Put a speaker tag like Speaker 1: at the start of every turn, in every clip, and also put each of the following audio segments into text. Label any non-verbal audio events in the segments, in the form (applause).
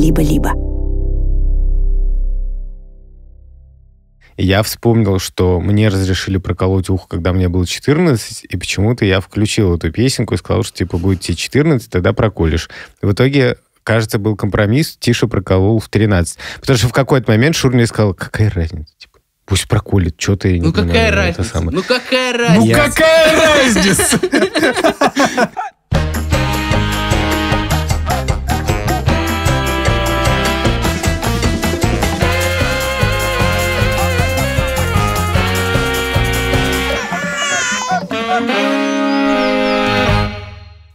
Speaker 1: либо-либо.
Speaker 2: Я вспомнил, что мне разрешили проколоть ухо, когда мне было 14, и почему-то я включил эту песенку и сказал, что типа будет тебе 14, тогда проколешь. в итоге кажется, был компромисс, Тиша проколол в 13. Потому что в какой-то момент Шур мне сказал, какая разница, типа, пусть проколет, что ты... Ну, ну какая разница? Ну
Speaker 3: какая ну, разница? Ну какая
Speaker 2: разница? (laughs)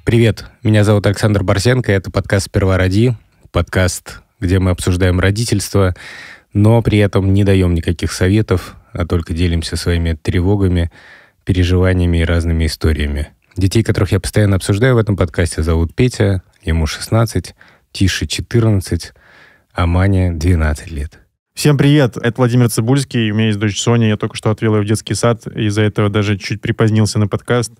Speaker 2: Привет, меня зовут Александр Борсенко, это подкаст ПервоРоди, подкаст, где мы обсуждаем родительство, но при этом не даем никаких советов, а только делимся своими тревогами, переживаниями и разными историями. Детей, которых я постоянно обсуждаю в этом подкасте, зовут Петя, ему 16, Тише 14, а Мане 12 лет. Всем привет, это Владимир
Speaker 1: Цибульский, у меня есть дочь Соня, я только что отвел ее в детский сад, из-за этого даже чуть припозднился на подкаст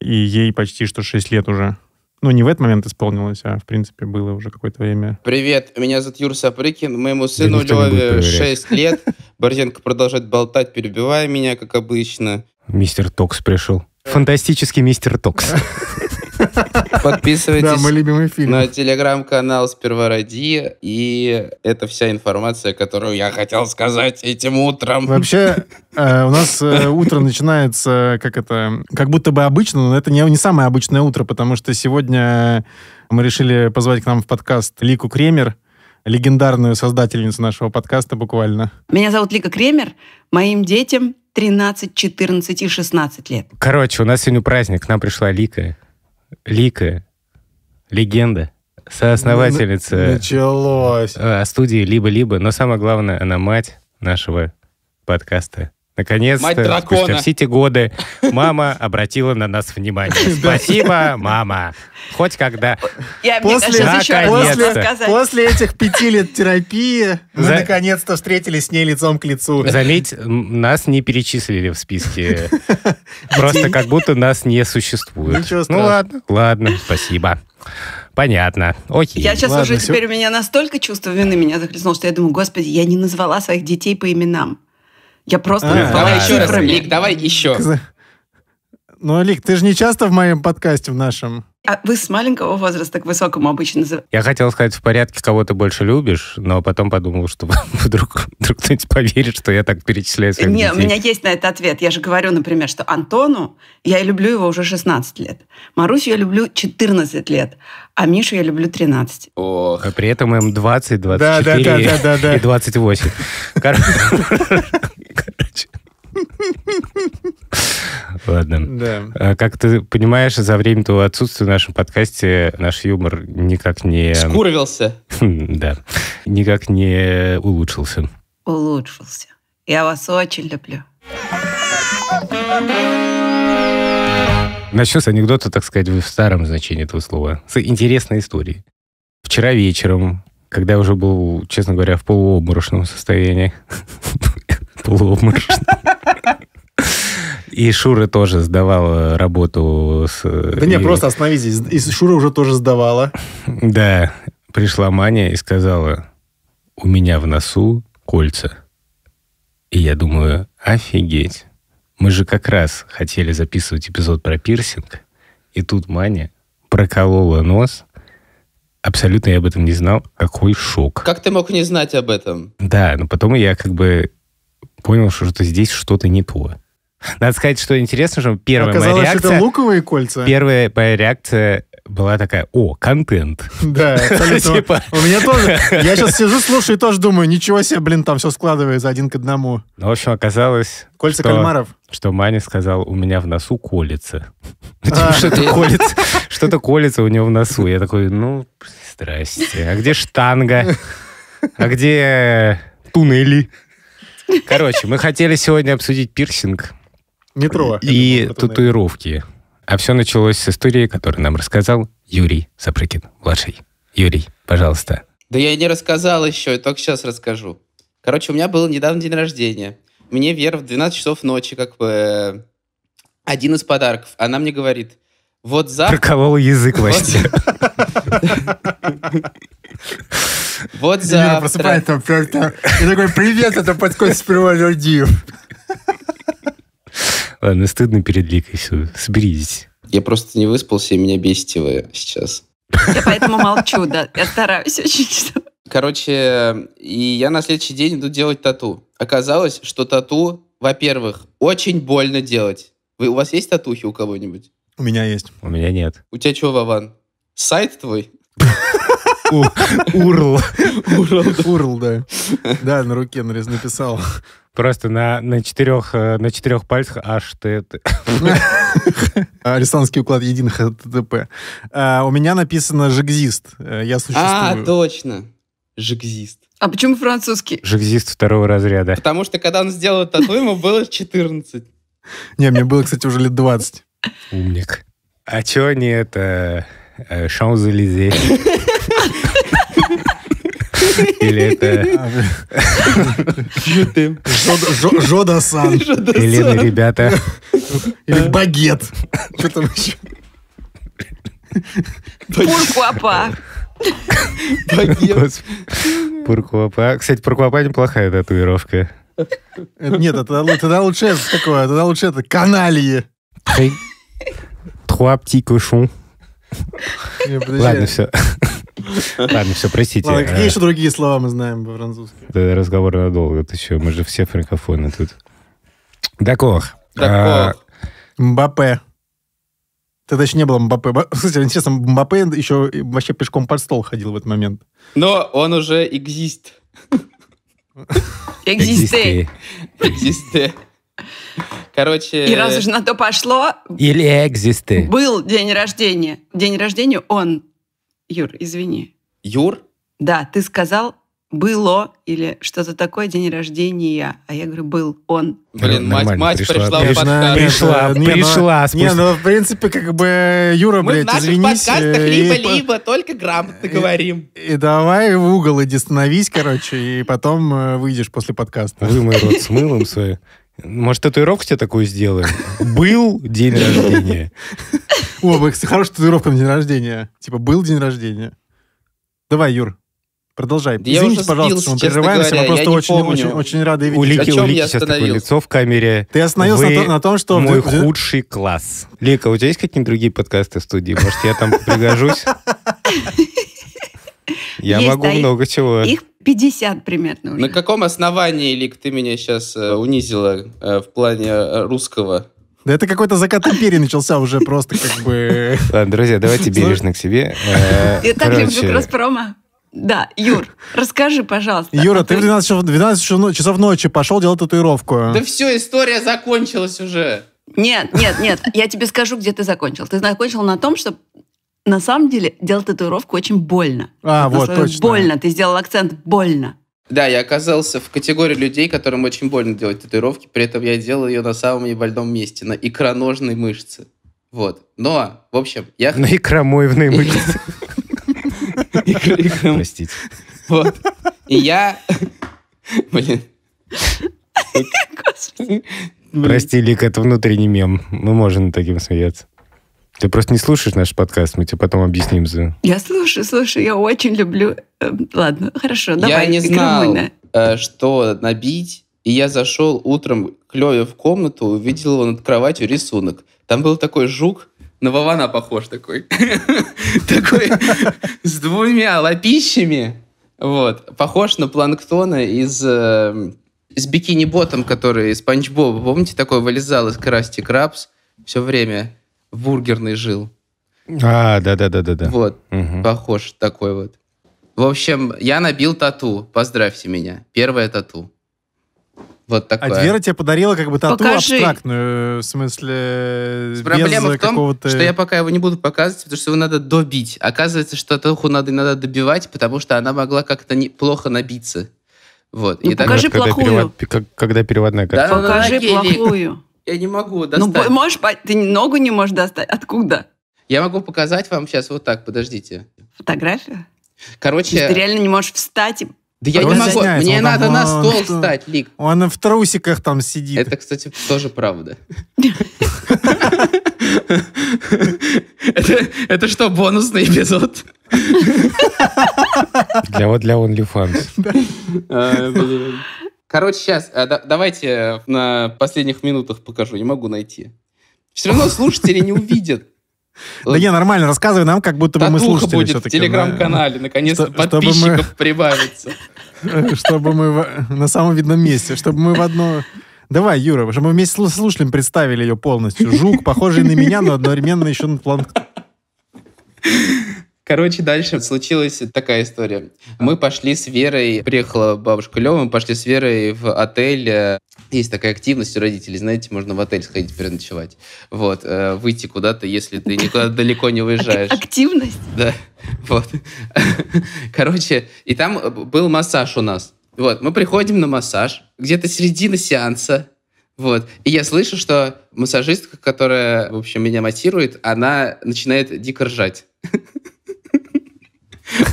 Speaker 1: и ей почти что 6 лет уже. Ну, не в этот момент исполнилось, а, в принципе, было
Speaker 2: уже какое-то время.
Speaker 3: Привет, меня зовут Юр Сапрыкин, моему сыну да Леве 6 лет. Борзенко продолжает болтать, перебивая меня, как обычно.
Speaker 2: Мистер Токс пришел. Фантастический мистер Токс. (laughs)
Speaker 3: Подписывайтесь да, мы любимый на телеграм-канал «Сперва и это вся информация, которую я хотел сказать этим утром. Вообще,
Speaker 1: э, у нас э, утро начинается, как это, как будто бы обычно, но это не, не самое обычное утро, потому что сегодня мы решили позвать к нам в подкаст Лику Кремер, легендарную создательницу нашего подкаста буквально.
Speaker 4: Меня зовут Лика Кремер, моим детям 13, 14 и 16 лет.
Speaker 2: Короче, у нас сегодня праздник, к нам пришла Лика. Лика, легенда, соосновательница Началось. Э, студии «Либо-либо», но самое главное, она мать нашего подкаста Наконец-то, спустя все эти годы, мама обратила на нас внимание. (laughs) Спасибо, мама. Хоть когда. Я, после, кажется, после,
Speaker 1: после этих пяти лет терапии мы
Speaker 2: наконец-то встретились с ней лицом к лицу. Заметь, нас не перечислили в списке. (laughs) Просто как будто нас не существует. Ну ладно, ладно, спасибо. Понятно. Окей. Я сейчас ладно, уже все... теперь у
Speaker 4: меня настолько чувство вины меня захлестнуло, что я думаю, господи, я не назвала своих детей по именам. Я просто а, давай еще раз, Лик, давай еще.
Speaker 3: Ну,
Speaker 1: Лик, ты же не часто в моем подкасте в нашем.
Speaker 4: А вы с маленького возраста к высокому обычно называете? Я
Speaker 2: хотел сказать в порядке, кого ты больше любишь, но потом подумал, что (laughs) вдруг, вдруг кто-нибудь поверит, что я так перечисляю своих Не, детей. у меня
Speaker 4: есть на это ответ. Я же говорю, например, что Антону я люблю его уже 16 лет, Марусю я люблю 14 лет, а Мишу я люблю 13.
Speaker 2: Ох. А при этом им 20, 24 да, да, да, да, да, да. и 28 короче. (laughs) Ладно. Да. А как ты понимаешь, за время твоего отсутствия в нашем подкасте наш юмор никак не... Скурвился. (laughs) Да. Никак не улучшился.
Speaker 4: Улучшился. Я вас очень люблю.
Speaker 2: Начну с анекдота, так сказать, в старом значении этого слова. С интересной историей. Вчера вечером, когда я уже был, честно говоря, в полуобморочном состоянии, (laughs) полуобморочный. И Шура тоже сдавала работу. С... Да не, и... просто
Speaker 1: остановитесь. И Шура уже тоже сдавала.
Speaker 2: Да. Пришла Маня и сказала, у меня в носу кольца. И я думаю, офигеть. Мы же как раз хотели записывать эпизод про пирсинг. И тут Маня проколола нос. Абсолютно я об этом не знал. Какой шок.
Speaker 3: Как ты мог не знать об этом?
Speaker 2: Да, но потом я как бы понял, что здесь что-то не то. Надо сказать, что интересно, что первая Оказалось, моя реакция... это
Speaker 1: луковые кольца.
Speaker 2: Первая моя реакция была такая, о, контент.
Speaker 1: Да, (laughs) типа... У меня тоже. Я сейчас сижу, слушаю и тоже думаю, ничего себе, блин, там все складывается один к
Speaker 2: одному. Ну, в общем, оказалось... Кольца что, кальмаров. Что Маня сказал, у меня в носу колется. А. (laughs) Типа, что-то колется, что-то колется у него в носу. Я такой, ну, здрасте. А где штанга? А где туннели? Короче, мы хотели сегодня обсудить пирсинг. Метро. И татуировки. А все началось с истории, которую нам рассказал Юрий Сапрыкин, младший. Юрий, пожалуйста.
Speaker 3: Да я не рассказал еще, я только сейчас расскажу. Короче, у меня был недавно день рождения. Мне Вера в 12 часов ночи, как бы, э, один из подарков. Она мне говорит, вот за... Проколол
Speaker 2: язык Васе. Вот за... Юра просыпается просто.
Speaker 3: И такой, привет, это подкаст
Speaker 2: с Див. Ладно, стыдно перед Ликой, все, соберитесь. Я просто
Speaker 3: не выспался, и меня бесите вы сейчас.
Speaker 4: Я поэтому молчу, да, я стараюсь очень.
Speaker 3: Короче, и я на следующий день иду делать тату. Оказалось, что тату, во-первых, очень больно делать. Вы, у вас есть татухи у кого-нибудь? У меня есть. У меня нет. У тебя что, Вован? Сайт твой?
Speaker 2: Урл. Урл, да. Да, на руке нарез написал. Просто на, на, четырех, э, на четырех пальцах аж ты... (laughs) Арестантский уклад единых ТТП. А, у меня написано «Жигзист». Э, я существую.
Speaker 1: А,
Speaker 3: точно. Жигзист.
Speaker 4: А почему французский?
Speaker 3: Жигзист второго разряда. Потому что, когда он сделал тату, ему было 14.
Speaker 2: Не, мне было, кстати, уже лет 20. Умник. А чё они это... Э, Шамзелизе? Или это...
Speaker 1: Жода-сан. Или ребята. Или багет.
Speaker 4: Что там еще? Пуркуапа. Багет.
Speaker 2: Пуркуапа. Кстати, пуркуапа неплохая татуировка.
Speaker 1: Э, нет, тогда лучше такое, тогда лучше это каналье.
Speaker 2: Trois petits cochons. Ладно, все. Ладно, все, простите. Ладно, какие еще другие слова мы знаем по-французски? Разговор надолго. Ты что, мы же все франкофоны тут. Дакор. Дакор. А, Мбаппе.
Speaker 1: Тогда еще не было Мбаппе. Кстати, интересно, Мбаппе еще вообще пешком под стол ходил в этот
Speaker 3: момент. Но он уже экзист.
Speaker 4: Экзисте.
Speaker 3: Экзисте. Короче... И раз уж на
Speaker 4: то пошло...
Speaker 3: Или
Speaker 2: экзисты.
Speaker 4: Был день рождения. День рождения он... Юр, извини. Юр? Да, ты сказал было или что-то такое день рождения, а я говорю был он. Блин, мать, мать пришла, пришла, в подкаст.
Speaker 2: Пришла, не, пришла. не, ну, ну
Speaker 3: в
Speaker 1: принципе как бы Юра, Мы блядь, в наших извинись. подкастах э, либо-либо,
Speaker 4: по... только грамотно и, говорим.
Speaker 2: И
Speaker 1: давай в угол иди становись, короче, и потом э, выйдешь после подкаста. Вы рот
Speaker 2: с мылом свой. Может, татуировку тебе такую сделаем?
Speaker 1: Был
Speaker 2: день рождения.
Speaker 1: О, вы, хорошая татуировка на день рождения. Типа, был день рождения. Давай, Юр, продолжай. Я Извините, пожалуйста, что мы прерываемся. Говоря, мы просто очень, очень, очень рады видеть. У Лики, у Лики сейчас такое
Speaker 2: лицо в камере. Ты остановился Вы на, то, на том, что... мой ты... худший класс. Лика, у тебя есть какие-нибудь другие подкасты в студии? Может, я там (laughs) пригожусь?
Speaker 3: Я есть, могу а много их, чего. Их
Speaker 4: 50 примерно уже.
Speaker 3: На каком основании, Лик, ты меня сейчас э, унизила э, в плане э, русского?
Speaker 1: Да это какой-то закат империи начался уже просто
Speaker 3: как
Speaker 2: бы... (laughs) Ладно, друзья, давайте бережно к себе.
Speaker 3: Я
Speaker 1: э, так люблю
Speaker 4: Кроспрома. Да, Юр, расскажи, пожалуйста. Юра, а ты в
Speaker 1: 12 часов ночи пошел делать татуировку. Да
Speaker 4: все, история закончилась уже. Нет, нет, нет, я тебе скажу, где ты закончил. Ты закончил на том, что на самом деле делать татуировку очень больно. А, вот, точно. Больно, ты сделал акцент «больно».
Speaker 3: Да, я оказался в категории людей, которым очень больно делать татуировки, при этом я делал ее на самом небольном месте, на икроножной мышце. Вот. Но, в общем,
Speaker 2: я... На икромоевной мышце. (laughs) (laughs) Простите.
Speaker 3: Вот. И я... (laughs) Блин.
Speaker 2: Прости, Лик, это внутренний мем. Мы можем таким смеяться. Ты просто не слушаешь наш подкаст, мы тебе потом объясним за.
Speaker 4: Я слушаю, слушаю, я очень люблю. Эм, ладно, хорошо, давай. Я не знал, э, что набить, и я
Speaker 3: зашел утром к Леве в комнату, увидел его над кроватью рисунок. Там был такой жук, на Вована похож такой. (laughs) Такой с двумя лопищами. Вот. Похож на планктона из с эм, бикини-ботом, который из Панчбоба. Помните, такой вылезал из Красти Крабс все время? в бургерной жил. А, да-да-да-да-да. Вот, угу. похож такой вот. В общем, я набил тату. Поздравьте меня. Первое тату. Вот а такое. А Вера
Speaker 1: тебе подарила как бы тату Покажи. абстрактную, в смысле Проблема в том, что я
Speaker 3: пока его не буду показывать, потому что его надо добить. Оказывается, что татуху надо надо добивать, потому что она могла как-то неплохо набиться. Вот. Ну, и покажи так... плохую. Когда, перевод... когда
Speaker 2: переводная карта.
Speaker 3: Да, покажи плохую. Я не могу ну, достать. Ну, можешь, ты ногу не можешь достать. Откуда? Я могу показать вам сейчас вот так, подождите. Фотография. Короче... Ты реально
Speaker 4: не можешь встать и да я не могу, мне надо там, на стол он, встать, Лик. Он в
Speaker 3: трусиках там сидит. Это, кстати, тоже правда. (laughs) Это что, бонусный эпизод? (laughs)
Speaker 2: Для OnlyFans. (laughs) А, Короче, сейчас, э, да,
Speaker 3: давайте э, на последних минутах покажу, не могу найти. Все равно (laughs) слушатели не увидят.
Speaker 1: Да не, нормально, рассказывай нам, как будто бы мы слушатели будет в телеграм-канале,
Speaker 3: наконец-то подписчиков прибавится.
Speaker 1: (laughs) Чтобы мы на самом видном месте, чтобы мы в одно... Давай, Юра, чтобы мы вместе с слушателем представили ее полностью. Жук, похожий на меня, но одновременно еще на планктон.
Speaker 3: Короче, дальше случилась такая история. Мы пошли с Верой, приехала бабушка Лева, мы пошли с Верой в отель. Э, есть такая активность у родителей, знаете, можно в отель сходить переночевать. Вот, э, выйти куда-то, если ты никуда (laughs) далеко не уезжаешь.
Speaker 4: Активность?
Speaker 3: Да, вот. (laughs) Короче, и там был массаж у нас. Вот, мы приходим на массаж, где-то середина сеанса, вот. И я слышу, что массажистка, которая, в общем, меня массирует, она начинает дико ржать. (laughs)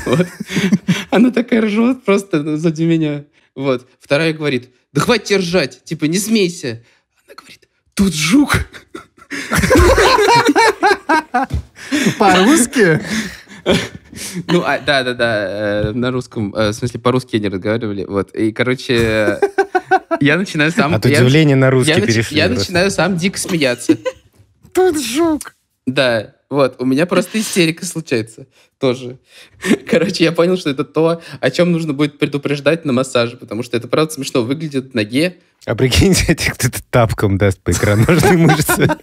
Speaker 3: Вот. Она такая ржет просто сзади меня. Вот. Вторая говорит, да хватит ржать, типа, не смейся. Она говорит, тут жук. По-русски? Ну, а, да, да, да, э, на русском, э, в смысле, по-русски не разговаривали. Вот. И, короче, я начинаю сам... От я удивления на русский я перешли. Я начинаю сам дико смеяться. Тут жук. Да. Вот, у меня просто истерика случается тоже. (laughs) Короче, я понял, что это то, о чем нужно будет предупреждать на массаже, потому что это правда смешно выглядит в ноге.
Speaker 2: А прикиньте, (laughs) эти кто-то тапком даст по икроножной мышце. (laughs)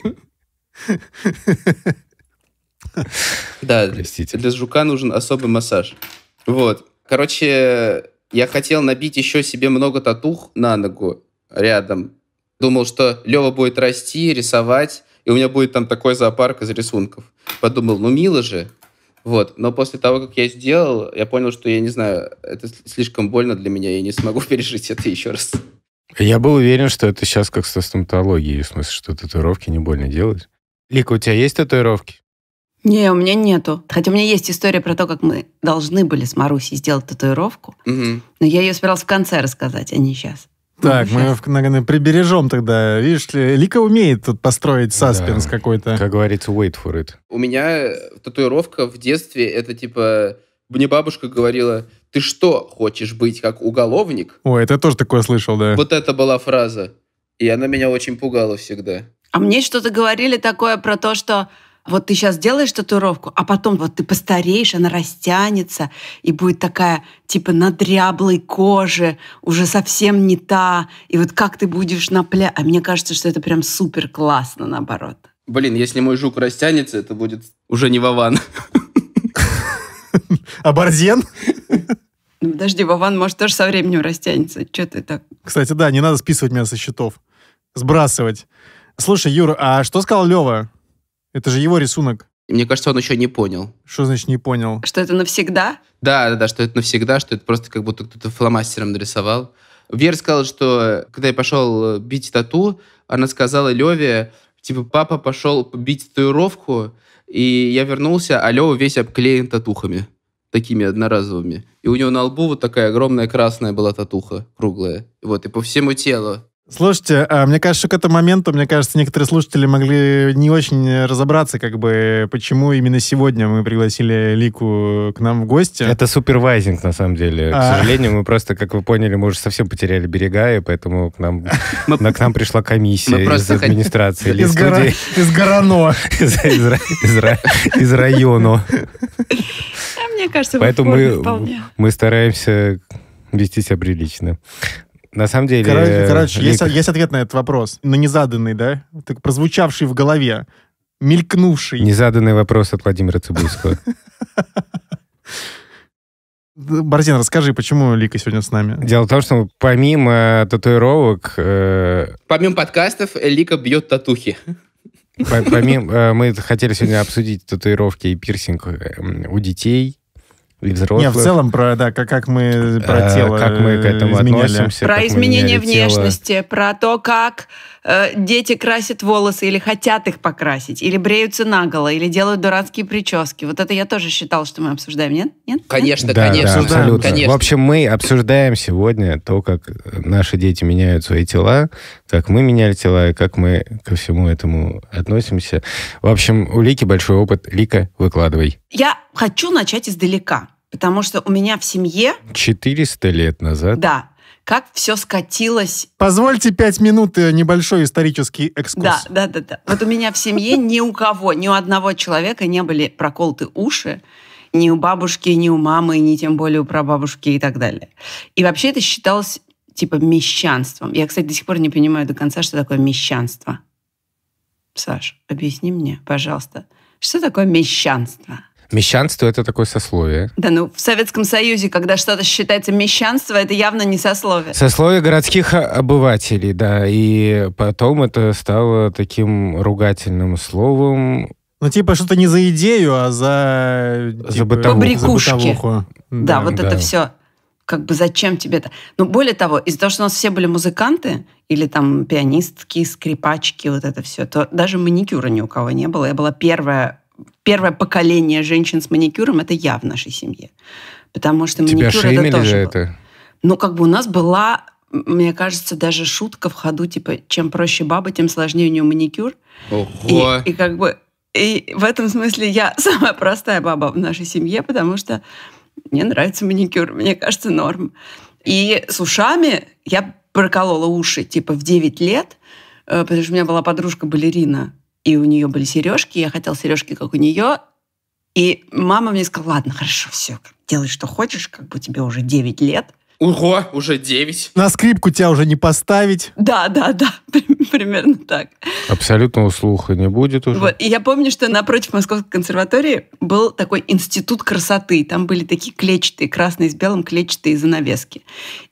Speaker 3: Да, Простите. для жука нужен особый массаж. Вот. Короче, я хотел набить еще себе много татух на ногу рядом. Думал, что Лева будет расти, рисовать, и у меня будет там такой зоопарк из рисунков. Подумал, ну мило же. Вот. Но после того, как я сделал, я понял, что я не знаю, это слишком больно для меня, я не смогу (laughs) пережить это еще раз.
Speaker 2: Я был уверен, что это сейчас как со стоматологией, в смысле, что татуировки не больно делать. Лика, у тебя есть татуировки?
Speaker 4: Не, у меня нету. Хотя у меня есть история про то, как мы должны были с Марусей сделать татуировку, угу. но я ее собиралась в конце рассказать, а не сейчас.
Speaker 2: Так, мы,
Speaker 1: наверное, прибережем тогда. Видишь, Лика умеет тут построить саспенс да. какой-то. Как говорится, wait for it.
Speaker 3: У меня э, татуировка в детстве, это типа... Мне бабушка говорила, ты что, хочешь быть как уголовник? Ой,
Speaker 1: это тоже такое слышал,
Speaker 3: да. Вот это была фраза. И она меня очень пугала всегда.
Speaker 4: А мне что-то говорили такое про то, что вот ты сейчас делаешь татуировку, а потом вот ты постареешь, она растянется и будет такая типа на дряблой коже, уже совсем не та. И вот как ты будешь на пля... А мне кажется, что это прям супер классно, наоборот.
Speaker 3: Блин, если мой жук растянется, это будет уже не Вован.
Speaker 4: А Борзен? Ну, подожди, Вован, может, тоже со временем растянется. Че ты так?
Speaker 1: Кстати, да, не надо списывать меня со счетов. Сбрасывать. Слушай, Юра, а что сказал Лева? Это же его рисунок.
Speaker 3: Мне кажется, он еще не понял.
Speaker 1: Что значит не понял?
Speaker 4: Что это навсегда?
Speaker 3: Да, да, да, что это навсегда, что это просто как будто кто-то фломастером нарисовал. Вера сказала, что когда я пошел э, бить тату, она сказала Леве, типа, папа пошел бить татуировку, и я вернулся, а Лева весь обклеен татухами, такими одноразовыми. И у него на лбу вот такая огромная красная была татуха, круглая. Вот, и по всему телу.
Speaker 1: Слушайте, а, мне кажется, к этому моменту, мне кажется, некоторые слушатели могли не очень разобраться, как бы, почему именно сегодня мы пригласили Лику к нам в гости. Это супервайзинг,
Speaker 2: на самом деле. К а. сожалению, мы просто, как вы поняли, мы уже совсем потеряли берега, и поэтому к нам, (laughs) к нам пришла комиссия из администрации. Из Горано. (laughs) Из района. (laughs)
Speaker 4: А Мне кажется, Поэтому
Speaker 2: мы стараемся вести себя прилично. На самом деле... Короче, короче Лик... есть,
Speaker 1: есть ответ на этот вопрос. На незаданный, да? Так прозвучавший в голове, мелькнувший.
Speaker 2: Незаданный вопрос от Владимира Цибульского. (laughs)
Speaker 1: Борзин, расскажи, почему Лика сегодня с нами? Дело в том, что помимо татуировок...
Speaker 3: Э... Помимо подкастов, Лика бьет татухи.
Speaker 2: Помимо, э, мы хотели сегодня обсудить татуировки и пирсинг э, у детей и взрослых. Не, в целом
Speaker 1: про да, как, как мы про э, тело, как мы к этому изменяли. относимся, про
Speaker 4: изменение внешности, тело. про то, как э, дети красят волосы или хотят их покрасить, или бреются наголо, или делают дурацкие прически. Вот это я тоже считал, что мы обсуждаем, нет? Нет? Конечно, да, конечно, да, абсолютно. конечно. В общем,
Speaker 2: мы обсуждаем сегодня то, как наши дети меняют свои тела, как мы меняли тела и как мы ко всему этому относимся. В общем, у Лики большой опыт. Лика, выкладывай.
Speaker 4: Я хочу начать издалека. Потому что у меня в семье...
Speaker 2: 400 лет назад?
Speaker 4: Да, как все скатилось. Позвольте
Speaker 1: пять минут э, небольшой исторический экскурс. Да,
Speaker 4: да, да, да. Вот у меня в семье ни у кого, ни у одного человека не были проколты уши, ни у бабушки, ни у мамы, ни тем более у прабабушки и так далее. И вообще это считалось типа мещанством. Я, кстати, до сих пор не понимаю до конца, что такое мещанство. Саш, объясни мне, пожалуйста, что такое мещанство?
Speaker 2: Мещанство – это такое сословие.
Speaker 4: Да, ну в Советском Союзе, когда что-то считается мещанство, это явно не сословие. Сословие
Speaker 2: городских обывателей, да. И потом это стало таким ругательным словом.
Speaker 1: Ну, типа, что-то не за идею, а за... Типа, за бытовуху. Побрякушки. За бытовуху. Да, да, вот да. это все
Speaker 4: как бы зачем тебе это? Ну более того, из-за того, что у нас все были музыканты, или там пианистки, скрипачки, вот это все, то даже маникюра ни у кого не было. Я была первая первое поколение женщин с маникюром это я в нашей семье. Потому что Тебя маникюр это тоже. За это? Ну, как бы у нас была, мне кажется, даже шутка в ходу: типа, чем проще баба, тем сложнее у нее маникюр. Ого. И, и как бы. И в этом смысле я (laughs) самая простая баба в нашей семье, потому что мне нравится маникюр, мне кажется, норм. И с ушами я проколола уши, типа, в 9 лет, э, потому что у меня была подружка-балерина, и у нее были сережки, я хотел сережки, как у нее. И мама мне сказала, ладно, хорошо, все, делай, что хочешь, как бы тебе уже 9 лет. Ого, уже 9. На скрипку тебя уже не поставить. Да, да, да, (laughs) примерно так.
Speaker 2: Абсолютного слуха не будет уже. Вот.
Speaker 4: И я помню, что напротив Московской консерватории был такой институт красоты. Там были такие клетчатые, красные с белым, клетчатые занавески.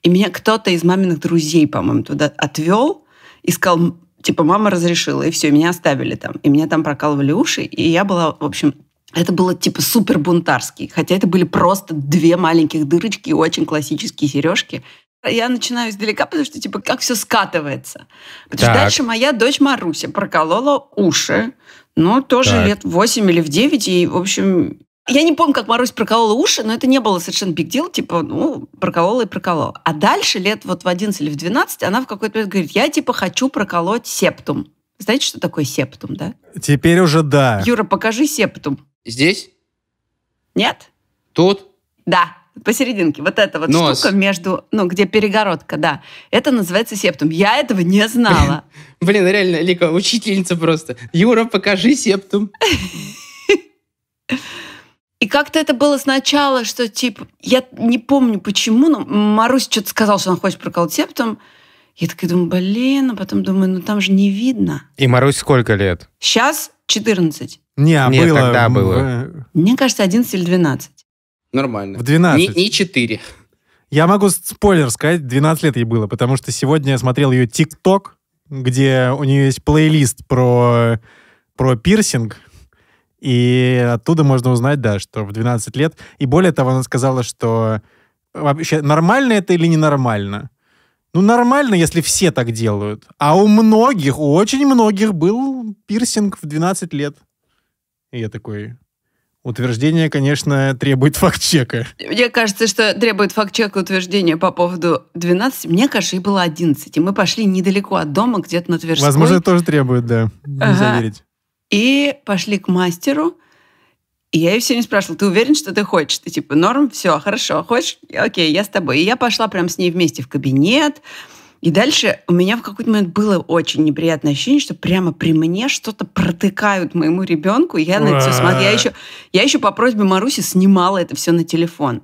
Speaker 4: И меня кто-то из маминых друзей, по-моему, туда отвел и сказал, типа мама разрешила, и все, меня оставили там. И меня там прокалывали уши, и я была, в общем, это было типа супер бунтарский, хотя это были просто две маленьких дырочки и очень классические сережки. Я начинаю издалека, потому что типа как все скатывается. Потому так. что дальше моя дочь Маруся проколола уши, но ну, тоже так. лет 8 или в 9, и, в общем, я не помню, как Марусь проколола уши, но это не было совершенно big deal, типа, ну, проколола и проколола. А дальше, лет вот в 11 или в 12, она в какой-то момент говорит, я, типа, хочу проколоть септум. Знаете, что такое септум, да?
Speaker 1: Теперь уже да. Юра,
Speaker 4: покажи септум. Здесь? Нет. Тут? Да посерединке, вот эта вот Нос. штука между, ну, где перегородка, да. Это называется септум. Я этого не знала. (laughs) Блин, ну реально, Лика, учительница просто. Юра, покажи септум. (laughs) И как-то это было сначала, что типа, я не помню почему, но Марусь что-то сказал, что она хочет проколтептом. Я такая думаю, блин, а потом думаю, ну там же не видно.
Speaker 2: И Марусь сколько лет?
Speaker 4: Сейчас 14. Не, а Нет, было... тогда было. Мне кажется, 11 или 12.
Speaker 2: Нормально. В 12. Не, не
Speaker 4: 4.
Speaker 1: Я могу спойлер сказать, 12 лет ей было, потому что сегодня я смотрел ее ТикТок, где у нее есть плейлист про, про пирсинг, и оттуда можно узнать, да, что в 12 лет. И более того, она сказала, что вообще нормально это или ненормально. Ну, нормально, если все так делают. А у многих, у очень многих был пирсинг в 12 лет.
Speaker 4: И я такой,
Speaker 1: Утверждение, конечно, требует факт-чека.
Speaker 4: Мне кажется, что требует факт-чека утверждение по поводу 12. Мне кажется, и было 11. И мы пошли недалеко от дома, где-то на Тверской. Возможно,
Speaker 1: тоже требует, да. Не ага. заверить.
Speaker 4: И пошли к мастеру, и я ее все не спрашивала, ты уверен, что ты хочешь? Ты типа, норм, все, хорошо, хочешь? Окей, я с тобой. И я пошла прям с ней вместе в кабинет. И дальше у меня в какой-то момент было очень неприятное ощущение, что прямо при мне что-то протыкают моему ребенку. Я на это все смотрю. Я еще, я еще по просьбе Маруси снимала это все на телефон.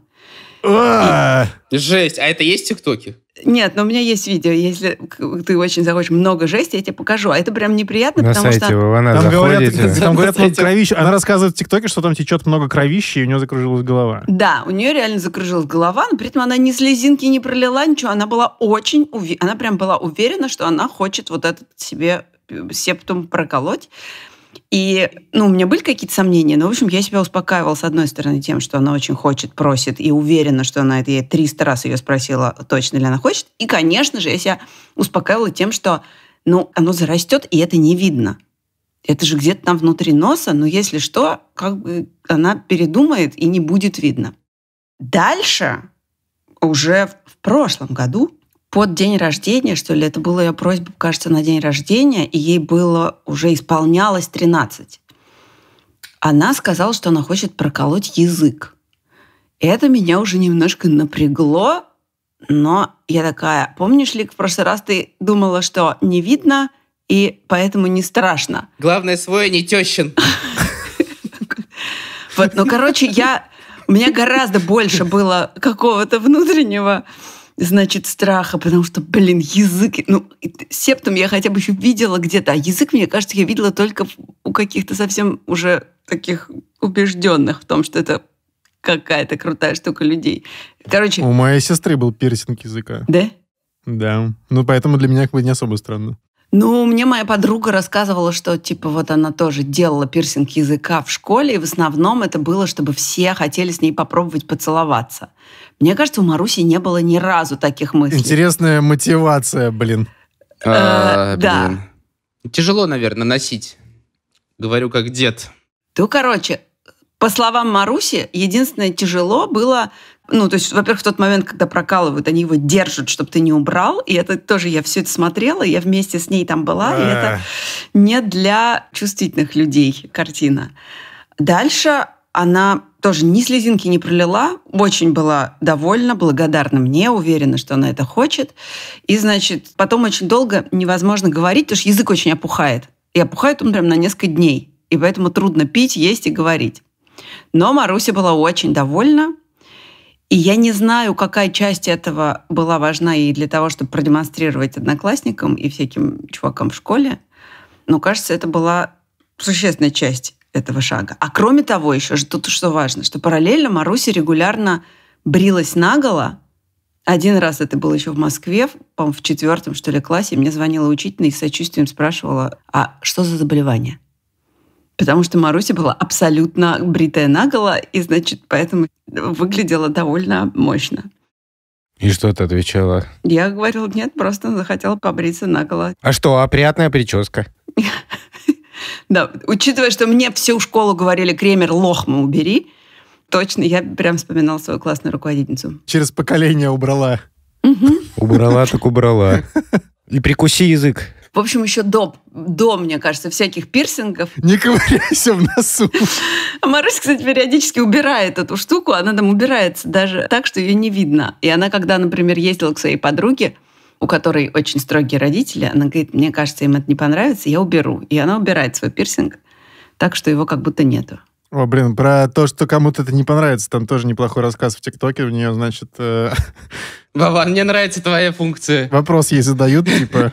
Speaker 3: Жесть, а это есть в ТикТоке?
Speaker 4: Нет, но у меня есть видео. Если ты очень захочешь много жести, я тебе покажу. А это прям неприятно, на потому сайте что... Вована,
Speaker 2: там говорят, там говорят много кровищи.
Speaker 1: Она рассказывает в ТикТоке, что там течет много кровищи, и у нее закружилась голова.
Speaker 4: Да, у нее реально закружилась голова, но при этом она ни слезинки не пролила, ничего. Она была очень... Уви... Она прям была уверена, что она хочет вот этот себе э, септум проколоть. И, ну, у меня были какие-то сомнения, но, в общем, я себя успокаивала, с одной стороны, тем, что она очень хочет, просит, и уверена, что она это, ей 300 раз ее спросила, точно ли она хочет. И, конечно же, я себя успокаивала тем, что, ну, оно зарастет, и это не видно. Это же где-то там внутри носа, но если что, как бы она передумает и не будет видно. Дальше, уже в прошлом году, под день рождения, что ли, это была ее просьба, кажется, на день рождения, и ей было уже исполнялось 13. Она сказала, что она хочет проколоть язык. Это меня уже немножко напрягло, но я такая, помнишь ли, в прошлый раз ты думала, что не видно, и поэтому не страшно. Главное, свой а не тещин. Вот, ну, короче, я... У меня гораздо больше было какого-то внутреннего значит, страха, потому что, блин, язык, ну, септом я хотя бы еще видела где-то, а язык, мне кажется, я видела только у каких-то совсем уже таких убежденных в том, что это какая-то крутая штука людей.
Speaker 1: Короче... У моей сестры был пирсинг языка. Да? Да. Ну, поэтому для меня как бы не особо странно.
Speaker 4: Ну, мне моя подруга рассказывала, что, типа, вот она тоже делала пирсинг языка в школе, и в основном это было, чтобы все хотели с ней попробовать поцеловаться. Мне кажется, у Маруси не было ни разу таких мыслей. Интересная мотивация, блин. А, э, да.
Speaker 3: Тяжело, наверное, носить. Говорю, как дед.
Speaker 4: Ну, короче, по словам Маруси, единственное тяжело было ну, то есть, во-первых, в тот момент, когда прокалывают, они его держат, чтобы ты не убрал, и это тоже, я все это смотрела, я вместе с ней там была, и это не для чувствительных людей картина. Дальше она тоже ни слезинки не пролила, очень была довольна, благодарна мне, уверена, что она это хочет. И, значит, потом очень долго невозможно говорить, потому что язык очень опухает. И опухает он прям на несколько дней. И поэтому трудно пить, есть и говорить. Но Маруся была очень довольна, и я не знаю, какая часть этого была важна и для того, чтобы продемонстрировать одноклассникам и всяким чувакам в школе, но, кажется, это была существенная часть этого шага. А кроме того еще, что тут что важно, что параллельно Маруси регулярно брилась наголо. Один раз это было еще в Москве, по-моему, в четвертом, что ли, классе. Мне звонила учительница и с сочувствием спрашивала, а что за заболевание? потому что Маруся была абсолютно бритая наголо, и, значит, поэтому выглядела довольно мощно.
Speaker 2: И что ты отвечала?
Speaker 4: Я говорила, нет, просто захотела побриться наголо.
Speaker 2: А что, опрятная а прическа? (laughs)
Speaker 4: Да, учитывая, что мне всю школу говорили, Кремер, лохма убери, точно, я прям вспоминала свою классную руководительницу.
Speaker 1: Через поколение убрала.
Speaker 2: Убрала, так убрала. (laughs) И прикуси язык.
Speaker 4: В общем, еще до, до, мне кажется, всяких пирсингов. Не
Speaker 1: ковыряйся в носу.
Speaker 4: А (laughs) Марусь, кстати, периодически убирает эту штуку. Она там убирается даже так, что ее не видно. И она, когда, например, ездила к своей подруге, у которой очень строгие родители, она говорит, мне кажется, им это не понравится, я уберу. И она убирает свой пирсинг так, что его как будто нету.
Speaker 1: О, блин, про то, что кому-то это не понравится, там тоже неплохой рассказ в ТикТоке. У нее, значит... Э... (laughs) Вован, мне нравится твоя функция. Вопрос ей задают, типа,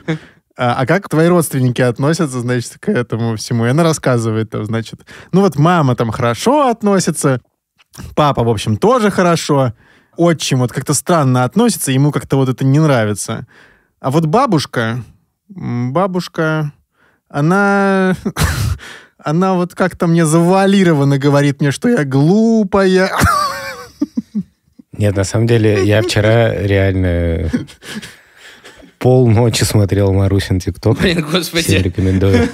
Speaker 1: а, а как твои родственники относятся, значит, к этому всему? И она рассказывает, там, значит, ну вот мама там хорошо относится, папа, в общем, тоже хорошо, отчим вот как-то странно относится, ему как-то вот это не нравится. А вот бабушка, бабушка, она... (laughs) Она вот как-то мне завуалированно говорит мне, что я глупая.
Speaker 2: Нет, на самом деле, я вчера реально (laughs) Пол ночи смотрел Марусин ТикТок. Блин, господи. Всем рекомендую.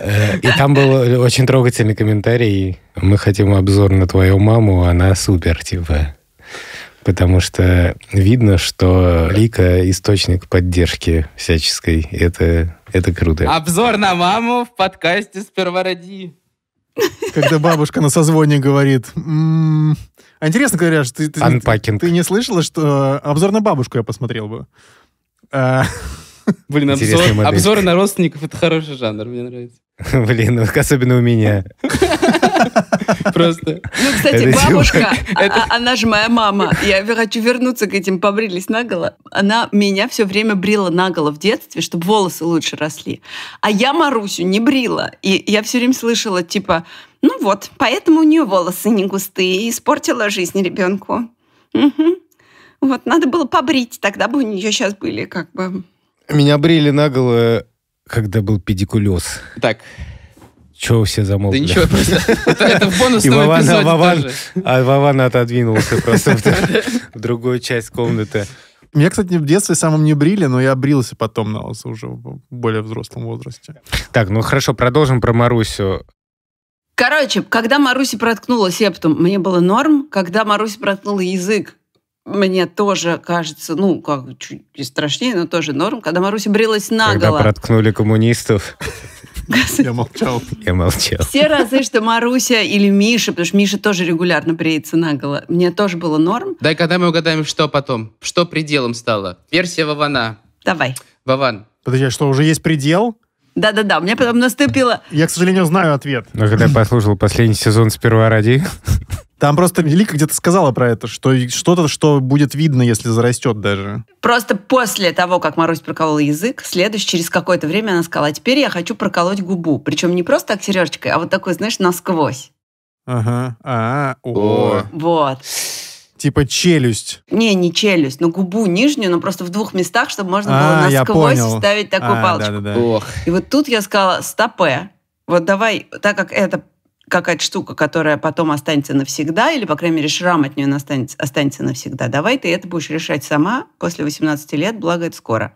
Speaker 2: Э, и там был очень трогательный комментарий. Мы хотим обзор на твою маму, она супер, типа. Потому что видно, что Лика — источник поддержки всяческой. Это, это круто.
Speaker 3: Обзор на маму в подкасте «Сперва роди».
Speaker 1: Когда бабушка на созвоне говорит, «М-м-м». а интересно, говоря, что ты, ты, ты не слышала, что обзор на бабушку я посмотрел бы. (laughs) Блин,
Speaker 3: обзор, обзоры на родственников — это хороший жанр, мне нравится.
Speaker 2: (laughs) Блин, ну, особенно у меня. (laughs)
Speaker 4: Просто. Ну, кстати, это бабушка, а, а, это... она же моя мама. Я хочу вернуться к этим «побрились наголо». Она меня все время брила наголо в детстве, чтобы волосы лучше росли. А я Марусю не брила. И я все время слышала, типа, ну вот, поэтому у нее волосы не густые, и испортила жизнь ребенку. Угу. Вот, надо было побрить, тогда бы у нее сейчас были как бы...
Speaker 2: Меня брили наголо, когда был педикулез. Так, чего все замолкли? Да ничего, просто это в бонусном А Вован отодвинулся просто в другую часть комнаты.
Speaker 1: Меня, кстати, в детстве самым не брили, но я брился потом на
Speaker 2: лысо уже в более взрослом возрасте. Так, ну хорошо, продолжим про Марусю.
Speaker 4: Короче, когда Маруся проткнула септум, мне было норм. Когда Маруся проткнула язык, мне тоже кажется, ну, как чуть страшнее, но тоже норм, когда Маруся брилась наголо. Когда
Speaker 2: проткнули коммунистов. Я молчал. Я молчал.
Speaker 4: Все разы, что Маруся или Миша, потому что Миша тоже регулярно бреется наголо, мне тоже было норм.
Speaker 3: Дай когда мы угадаем, что потом, что пределом стало. Версия Вована. Давай. Вован.
Speaker 1: Подожди, а что, уже есть предел? Да-да-да, у меня потом наступило... Я, к сожалению, знаю ответ.
Speaker 2: Но ну, когда я послушал последний сезон «Сперва ради»,
Speaker 1: там просто Велика где-то сказала
Speaker 2: про это, что
Speaker 1: что-то, что будет видно, если зарастет даже.
Speaker 4: Просто после того, как Марусь проколола язык, следующий, через какое-то время она сказала, теперь я хочу проколоть губу. Причем не просто так сережечкой, а вот такой, знаешь, насквозь.
Speaker 1: Ага, а, о. Вот. Типа челюсть.
Speaker 4: Не, не челюсть, но губу нижнюю, но просто в двух местах, чтобы можно а, было насквозь вставить такую а, палочку. Да, да, да. Ох. И вот тут я сказала стопе. Вот давай, так как это какая-то штука, которая потом останется навсегда, или, по крайней мере, шрам от нее останется, останется навсегда. Давай ты это будешь решать сама после 18 лет, благо это скоро.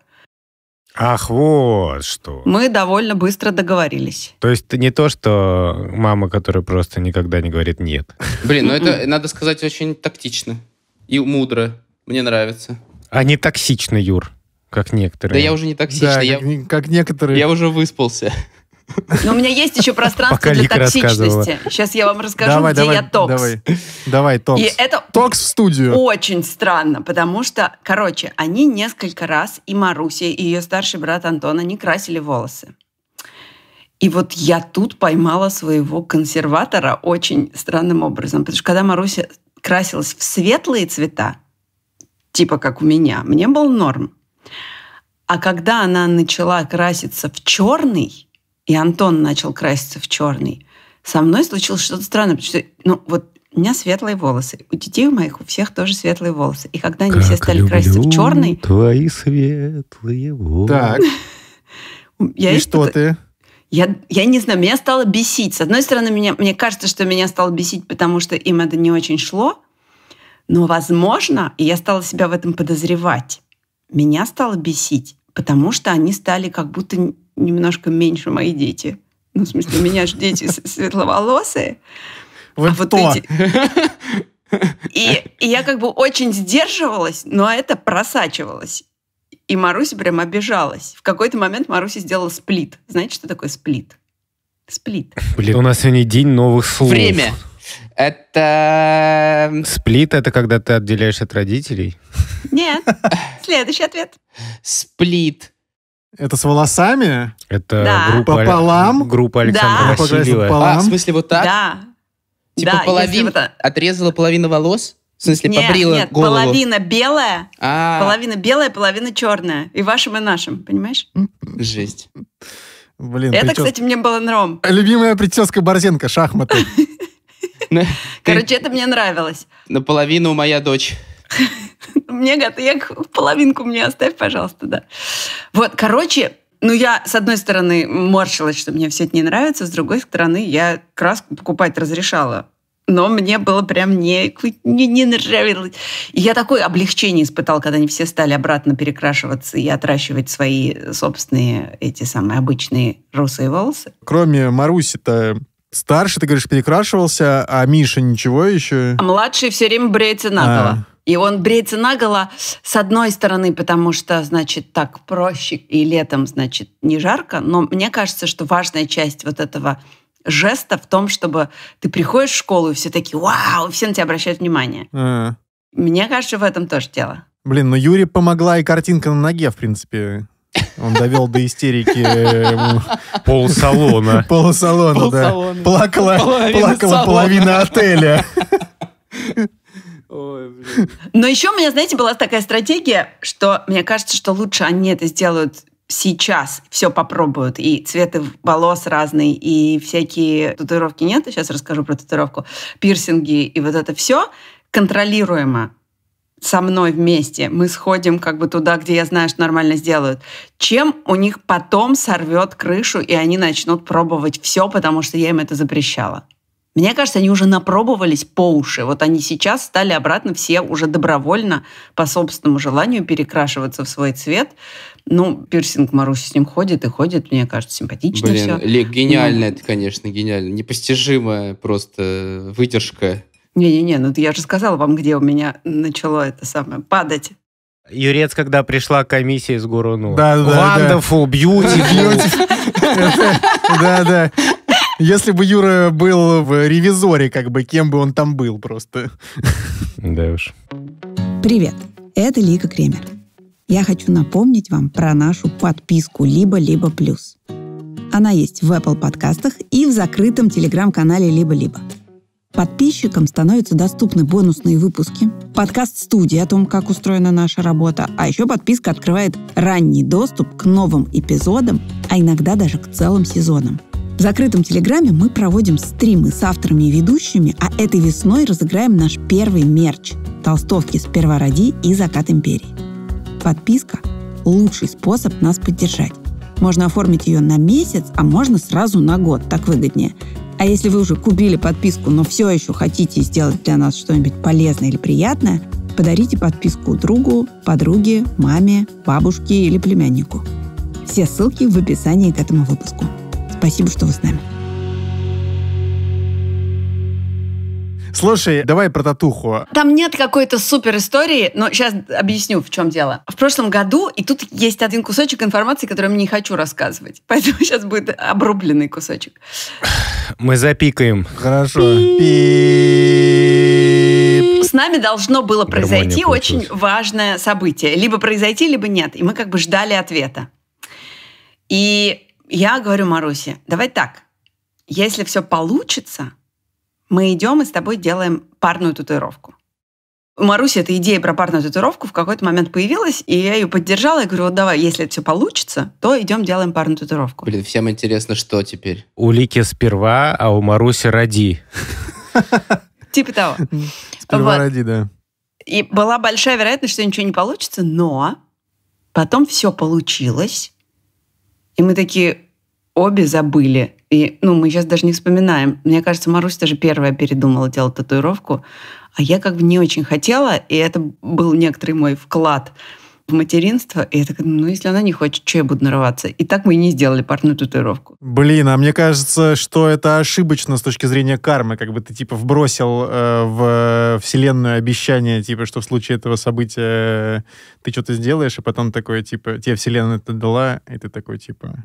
Speaker 2: Ах, вот что. Мы довольно быстро договорились. То есть не то, что мама, которая просто никогда не говорит «нет».
Speaker 3: Блин, ну это, надо сказать, очень тактично и мудро. Мне нравится.
Speaker 2: А не токсично, Юр, как некоторые. Да я уже не токсично. Да, я, как, как некоторые. Я уже выспался.
Speaker 4: Но у меня есть еще пространство Пока для токсичности. Сейчас я вам расскажу, давай, где давай, я токс. Давай,
Speaker 1: давай токс. И это токс в студию.
Speaker 4: Очень странно, потому что, короче, они несколько раз, и Маруся, и ее старший брат Антон, они красили волосы. И вот я тут поймала своего консерватора очень странным образом. Потому что когда Маруся красилась в светлые цвета, типа как у меня, мне был норм. А когда она начала краситься в черный, и Антон начал краситься в черный, со мной случилось что-то странное, потому что, ну, вот у меня светлые волосы. У детей у моих у всех тоже светлые волосы. И когда они как все стали краситься в черный... твои светлые волосы. Так. (laughs) Я и что ты? Я, я не знаю, меня стало бесить. С одной стороны, меня, мне кажется, что меня стало бесить, потому что им это не очень шло. Но, возможно, и я стала себя в этом подозревать, меня стало бесить, потому что они стали как будто немножко меньше мои дети. Ну, в смысле, у меня же дети светловолосые.
Speaker 1: Вот а вот эти...
Speaker 4: И, и я как бы очень сдерживалась, но это просачивалось. И Маруся прям обижалась. В какой-то момент Маруся сделала сплит. Знаете, что такое сплит? Сплит.
Speaker 2: Блин, у нас сегодня день новых слов. Время. Это... Эм, сплит — это когда ты отделяешь от родителей?
Speaker 4: Нет. Следующий ответ. Сплит
Speaker 2: это
Speaker 1: с волосами?
Speaker 2: Это да. группа, пополам? Группа Александра да. Васильева. Пополам. А, в смысле
Speaker 3: вот так? Да.
Speaker 4: Типа да, половина, вот...
Speaker 3: отрезала половину волос? В смысле, нет, побрила нет,
Speaker 4: голову? половина белая,
Speaker 1: А-а-а. половина
Speaker 4: белая, половина черная. И вашим, и нашим, понимаешь?
Speaker 3: Жесть. Блин,
Speaker 1: Это, причес... кстати,
Speaker 4: мне было нром.
Speaker 3: Любимая прическа Борзенко,
Speaker 4: шахматы. (laughs) Короче, это мне нравилось.
Speaker 3: Наполовину моя дочь.
Speaker 4: Мне говорят, я половинку мне оставь, пожалуйста, да. Вот, короче, ну, я, с одной стороны, морщилась, что мне все это не нравится, с другой стороны, я краску покупать разрешала. Но мне было прям не, не, не нравилось. И я такое облегчение испытал, когда они все стали обратно перекрашиваться и отращивать свои собственные, эти самые
Speaker 1: обычные русые волосы. Кроме Маруси-то старше, ты говоришь, перекрашивался, а Миша ничего еще?
Speaker 4: А младший все время бреется наголо. А. И он бреется наголо с одной стороны, потому что, значит, так проще, и летом, значит, не жарко. Но мне кажется, что важная часть вот этого жеста в том, чтобы ты приходишь в школу, и все такие «Вау!» и все на тебя обращают внимание. А -а -а. Мне кажется, в этом тоже дело.
Speaker 1: Блин, ну Юре помогла и картинка на ноге, в принципе. Он довел до истерики э, полсалона. (laughs) Полсалона, да. Плакала половина отеля. (laughs)
Speaker 4: Но еще у меня, знаете, была такая стратегия, что мне кажется, что лучше они это сделают сейчас все попробуют, и цветы волос разные, и всякие татуировки нет, сейчас расскажу про татуировку, пирсинги и вот это все контролируемо со мной вместе, мы сходим как бы туда, где я знаю, что нормально сделают, чем у них потом сорвет крышу, и они начнут пробовать все, потому что я им это запрещала. Мне кажется, они уже напробовались по уши. Вот они сейчас стали обратно все уже добровольно по собственному желанию перекрашиваться в свой цвет. Ну, пирсинг Маруся с ним ходит и ходит, мне кажется, симпатично Блин, все.
Speaker 3: Лик, гениально Но... Ну это, конечно, гениально. Непостижимая
Speaker 2: просто выдержка.
Speaker 4: Не-не-не, ну я же сказала вам, где у меня начало это самое падать.
Speaker 2: Юрец, когда пришла комиссия из Гуруну. Да, да, Wonderful,
Speaker 1: да. beautiful. (laughs) (laughs) Да, да. Если бы Юра был в ревизоре, как бы, кем бы он там был просто.
Speaker 2: Да уж.
Speaker 4: Привет, это Лика Кремер. Я хочу напомнить вам про нашу подписку «Либо-либо плюс». Она есть в Apple подкастах и в закрытом телеграм-канале «Либо-либо». Подписчикам становятся доступны бонусные выпуски, подкаст студии о том, как устроена наша работа, а еще подписка открывает ранний доступ к новым эпизодам, а иногда даже к целым сезонам. В закрытом Телеграме мы проводим стримы с авторами и ведущими, а этой весной разыграем наш первый мерч – толстовки с первороди и закат империи. Подписка – лучший способ нас поддержать. Можно оформить ее на месяц, а можно сразу на год, так выгоднее. А если вы уже купили подписку, но все еще хотите сделать для нас что-нибудь полезное или приятное, подарите подписку другу, подруге, маме, бабушке или племяннику. Все ссылки в описании к этому выпуску. Спасибо, что вы с нами.
Speaker 1: Слушай, давай про татуху.
Speaker 4: Там нет какой-то супер истории, но сейчас объясню, в чем дело. В прошлом году, и тут есть один кусочек информации, который я не хочу рассказывать, (laughs) поэтому сейчас будет обрубленный кусочек.
Speaker 2: Мы запикаем.
Speaker 4: Хорошо. С нами должно было произойти очень важное событие. Либо произойти, либо нет. И мы как бы ждали ответа. И я говорю Марусе, давай так, если все получится, мы идем и с тобой делаем парную татуировку. У Маруси эта идея про парную татуировку в какой-то момент появилась, и я ее поддержала. Я говорю, вот давай, если это все получится, то идем делаем парную татуировку.
Speaker 3: Блин, всем интересно, что теперь?
Speaker 2: У Лики сперва, а у Маруси
Speaker 4: ради. (laughs) Типа того. Сперва ради, да. И была большая вероятность, что ничего не получится, но потом все получилось. И мы такие обе забыли. И, ну, мы сейчас даже не вспоминаем. Мне кажется, Маруся даже первая передумала делать татуировку, а я как бы не очень хотела, и это был некоторый мой вклад – материнство, и я такая, ну, если она не хочет, что я буду нарываться? И так мы и не сделали парную татуировку.
Speaker 1: Блин, а мне кажется, что это ошибочно с точки зрения кармы, как бы ты, типа, вбросил э, в э, вселенную обещание, типа, что в случае этого события э, ты что-то сделаешь, и а потом такое, типа, тебе вселенная это дала, и ты
Speaker 4: такой, типа,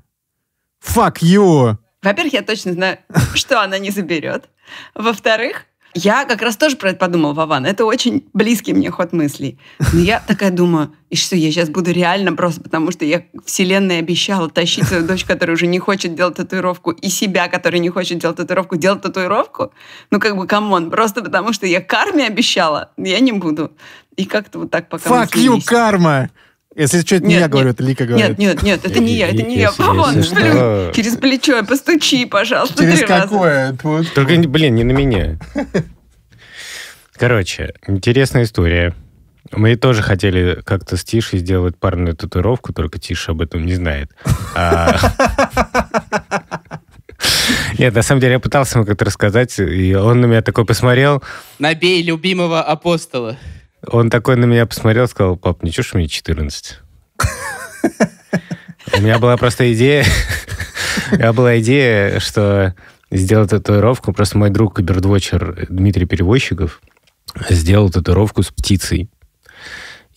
Speaker 1: fuck you!
Speaker 4: Во-первых, я точно знаю, (laughs) что она не заберет. Во-вторых, я как раз тоже про это подумала, Вован. Это очень близкий мне ход мыслей. Но я такая думаю, и что, я сейчас буду реально просто, потому что я вселенной обещала тащить свою дочь, которая уже не хочет делать татуировку, и себя, которая не хочет делать татуировку, делать татуировку? Ну, как бы, камон, просто потому что я карме обещала, я не буду. И как-то вот так пока... Fuck you,
Speaker 1: карма! Если что, это не я говорю, это Лика говорит.
Speaker 4: Нет, нет, нет, это не я, это не я. Вон, блин, через плечо постучи, пожалуйста, Через какое?
Speaker 2: Только, блин, не на меня. Короче, интересная история. Мы тоже хотели как-то с Тишей сделать парную татуировку, только Тиша об этом не знает. А. Нет, на самом деле я пытался ему как-то рассказать, и он на меня такой посмотрел.
Speaker 3: Набей любимого апостола.
Speaker 2: Он такой на меня посмотрел, сказал, пап, ничего, что мне 14? У меня была просто идея, (laughs) у меня была идея, что сделал татуировку. Просто мой друг Кибердвочер Дмитрий Перевозчиков сделал татуировку с птицей.